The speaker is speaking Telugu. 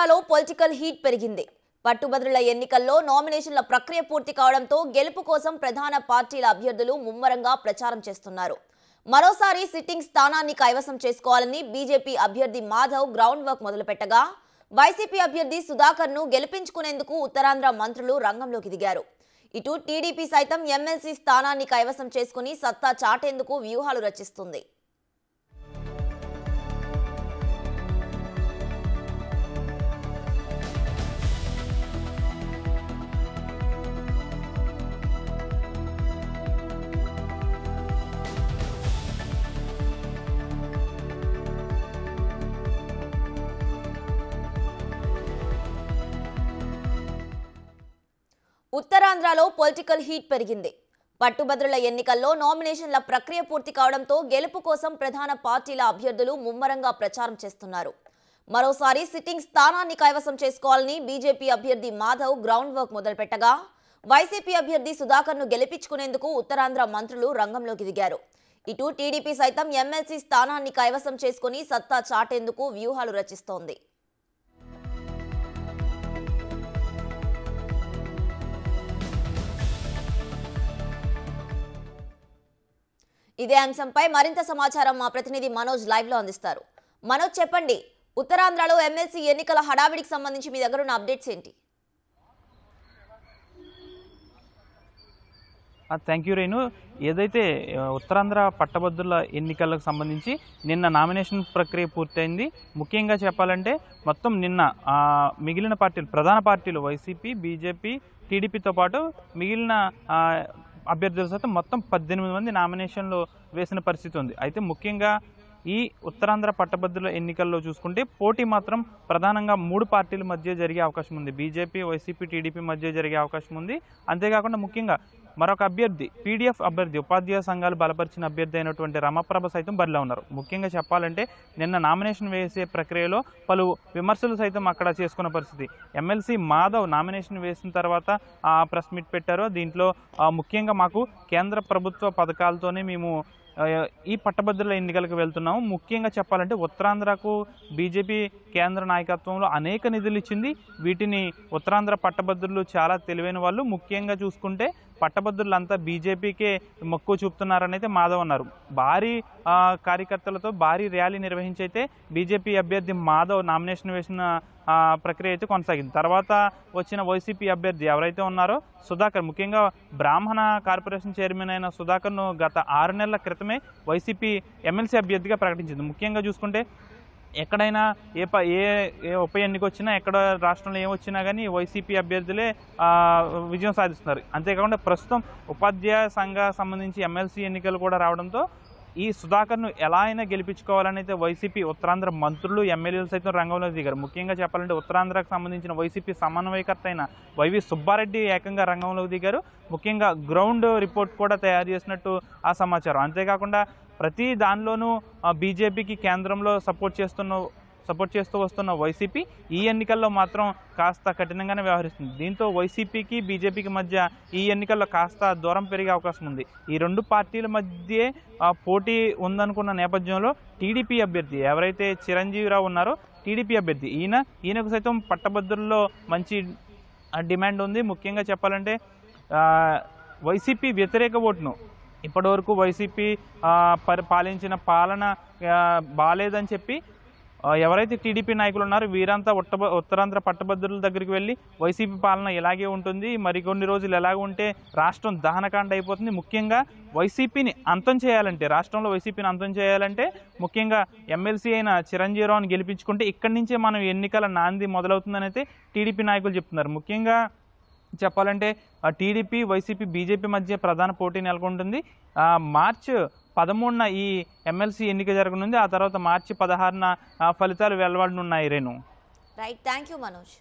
తెలంగాణలో పొలిటికల్ హీట్ పెరిగింది పట్టుబదుల ఎన్నికల్లో నామినేషన్ల ప్రక్రియ పూర్తి కావడంతో గెలుపు కోసం ప్రధాన పార్టీల అభ్యర్థులు ముమ్మరంగా ప్రచారం చేస్తున్నారు మరోసారి సిట్టింగ్ స్థానాన్ని కైవసం చేసుకోవాలని బీజేపీ అభ్యర్థి మాధవ్ గ్రౌండ్ వర్క్ మొదలుపెట్టగా వైసీపీ అభ్యర్థి సుధాకర్ ను గెలిపించుకునేందుకు ఉత్తరాంధ్ర మంత్రులు రంగంలోకి దిగారు ఇటు టీడీపీ సైతం ఎమ్మెల్సీ స్థానాన్ని కైవసం చేసుకుని సత్తా చాటేందుకు వ్యూహాలు రచిస్తుంది ఉత్తరాంధ్రలో పొలిటికల్ హీట్ పెరిగింది పట్టుభద్రుల ఎన్నికల్లో నామినేషన్ల ప్రక్రియ పూర్తి కావడంతో గెలుపు కోసం ప్రధాన పార్టీల అభ్యర్థులు ముమ్మరంగా ప్రచారం చేస్తున్నారు మరోసారి సిట్టింగ్ స్థానాన్ని కైవసం చేసుకోవాలని బీజేపీ అభ్యర్థి మాధవ్ గ్రౌండ్ వర్క్ మొదలుపెట్టగా వైసీపీ అభ్యర్థి సుధాకర్ను గెలిపించుకునేందుకు ఉత్తరాంధ్ర మంత్రులు రంగంలోకి దిగారు ఇటు టీడీపీ సైతం ఎమ్మెల్సీ స్థానాన్ని కైవసం చేసుకుని సత్తా చాటేందుకు వ్యూహాలు రచిస్తోంది ఇదే అంశంపై మరింత సమాచారం మా ప్రతినిధి మనోజ్ లైవ్లో అందిస్తారు మనోజ్ చెప్పండి ఉత్తరాంధ్రలో ఎమ్మెల్సీ ఎన్నికల హడావిడికి సంబంధించి మీ దగ్గర ఉన్న అప్డేట్స్ ఏంటి థ్యాంక్ యూ రేణు ఏదైతే ఉత్తరాంధ్ర పట్టభద్రుల ఎన్నికలకు సంబంధించి నిన్న నామినేషన్ ప్రక్రియ పూర్తయింది ముఖ్యంగా చెప్పాలంటే మొత్తం నిన్న మిగిలిన పార్టీలు ప్రధాన పార్టీలు వైసీపీ బీజేపీ టీడీపీతో పాటు మిగిలిన అభ్యర్థుల సైతం మొత్తం పద్దెనిమిది మంది నామినేషన్లు వేసిన పరిస్థితి ఉంది అయితే ముఖ్యంగా ఈ ఉత్తరాంధ్ర పట్టభద్రుల ఎన్నికల్లో చూసుకుంటే పోటీ మాత్రం ప్రధానంగా మూడు పార్టీల మధ్య జరిగే అవకాశం ఉంది బీజేపీ వైసీపీ టీడీపీ మధ్య జరిగే అవకాశం ఉంది అంతేకాకుండా ముఖ్యంగా మరొక అభ్యర్థి పీడీఎఫ్ అభ్యర్థి ఉపాధ్యాయ సంఘాలు బలపరిచిన అభ్యర్థి అయినటువంటి రమప్రభ సైతం బరిలో ఉన్నారు ముఖ్యంగా చెప్పాలంటే నిన్న నామినేషన్ వేసే ప్రక్రియలో పలు విమర్శలు సైతం అక్కడ చేసుకున్న పరిస్థితి ఎమ్మెల్సీ మాధవ్ నామినేషన్ వేసిన తర్వాత ప్రెస్ మీట్ పెట్టారు దీంట్లో ముఖ్యంగా మాకు కేంద్ర ప్రభుత్వ పథకాలతోనే మేము ఈ పట్టభద్రుల ఎన్నికలకు వెళ్తున్నాము ముఖ్యంగా చెప్పాలంటే ఉత్తరాంధ్రకు బీజేపీ కేంద్ర నాయకత్వంలో అనేక నిధులు ఇచ్చింది వీటిని ఉత్తరాంధ్ర పట్టభద్రులు చాలా తెలివైన వాళ్ళు ముఖ్యంగా చూసుకుంటే పట్టభద్రులంతా బీజేపీకే మక్కువ చూపుతున్నారని అయితే మాధవ్ అన్నారు భారీ కార్యకర్తలతో భారీ ర్యాలీ నిర్వహించి అయితే బీజేపీ అభ్యర్థి మాధవ్ నామినేషన్ వేసిన ప్రక్రియ అయితే కొనసాగింది తర్వాత వచ్చిన వైసీపీ అభ్యర్థి ఎవరైతే ఉన్నారో సుధాకర్ ముఖ్యంగా బ్రాహ్మణ కార్పొరేషన్ చైర్మన్ అయిన సుధాకర్ను గత ఆరు నెలల క్రితమే వైసీపీ ఎమ్మెల్సీ అభ్యర్థిగా ప్రకటించింది ముఖ్యంగా చూసుకుంటే ఎక్కడైనా ఏ ప ఏ ఏ ఉప ఎన్నిక వచ్చినా ఎక్కడ రాష్ట్రంలో ఏమొచ్చినా కానీ వైసీపీ అభ్యర్థులే విజయం సాధిస్తున్నారు అంతేకాకుండా ప్రస్తుతం ఉపాధ్యాయ సంఘ సంబంధించి ఎమ్మెల్సీ ఎన్నికలు కూడా రావడంతో ఈ సుధాకర్ను ఎలా అయినా గెలిపించుకోవాలని అయితే వైసీపీ ఉత్తరాంధ్ర మంత్రులు ఎమ్మెల్యేలు సైతం రంగంలో దిగారు ముఖ్యంగా చెప్పాలంటే ఉత్తరాంధ్రకు సంబంధించిన వైసీపీ సమన్వయకర్త అయిన వైవి సుబ్బారెడ్డి ఏకంగా రంగంలో దిగారు ముఖ్యంగా గ్రౌండ్ రిపోర్ట్ కూడా తయారు చేసినట్టు ఆ సమాచారం అంతేకాకుండా ప్రతి దానిలోనూ బీజేపీకి కేంద్రంలో సపోర్ట్ చేస్తున్న సపోర్ట్ చేస్తూ వస్తున్న వైసీపీ ఈ ఎన్నికల్లో మాత్రం కాస్త కఠినంగానే వ్యవహరిస్తుంది దీంతో వైసీపీకి బీజేపీకి మధ్య ఈ ఎన్నికల్లో కాస్త దూరం పెరిగే అవకాశం ఉంది ఈ రెండు పార్టీల మధ్య పోటీ ఉందనుకున్న నేపథ్యంలో టీడీపీ అభ్యర్థి ఎవరైతే చిరంజీవిరావు ఉన్నారో టీడీపీ అభ్యర్థి ఈయన ఈయనకు సైతం పట్టభద్రుల్లో మంచి డిమాండ్ ఉంది ముఖ్యంగా చెప్పాలంటే వైసీపీ వ్యతిరేక ఓటును ఇప్పటివరకు వైసీపీ పాలించిన పాలన బాగాలేదని చెప్పి ఎవరైతే టీడీపీ నాయకులు ఉన్నారో వీరంతా ఉత్త ఉత్తరాంధ్ర పట్టభద్రుల దగ్గరికి వెళ్ళి వైసీపీ పాలన ఇలాగే ఉంటుంది మరికొన్ని రోజులు ఎలాగ ఉంటే రాష్ట్రం దహనకాండ అయిపోతుంది ముఖ్యంగా వైసీపీని అంతం చేయాలంటే రాష్ట్రంలో వైసీపీని అంతం చేయాలంటే ముఖ్యంగా ఎమ్మెల్సీ అయిన రావుని గెలిపించుకుంటే ఇక్కడి నుంచే మనం ఎన్నికల నాంది మొదలవుతుందని అయితే టీడీపీ నాయకులు చెప్తున్నారు ముఖ్యంగా చెప్పాలంటే టీడీపీ వైసీపీ బీజేపీ మధ్య ప్రధాన పోటీ నెలకొంటుంది మార్చ్ పదమూడున ఈ ఎమ్మెల్సీ ఎన్నిక జరగనుంది ఆ తర్వాత మార్చి పదహారున ఫలితాలు వెలువడనున్నాయి Renu right thank you Manoj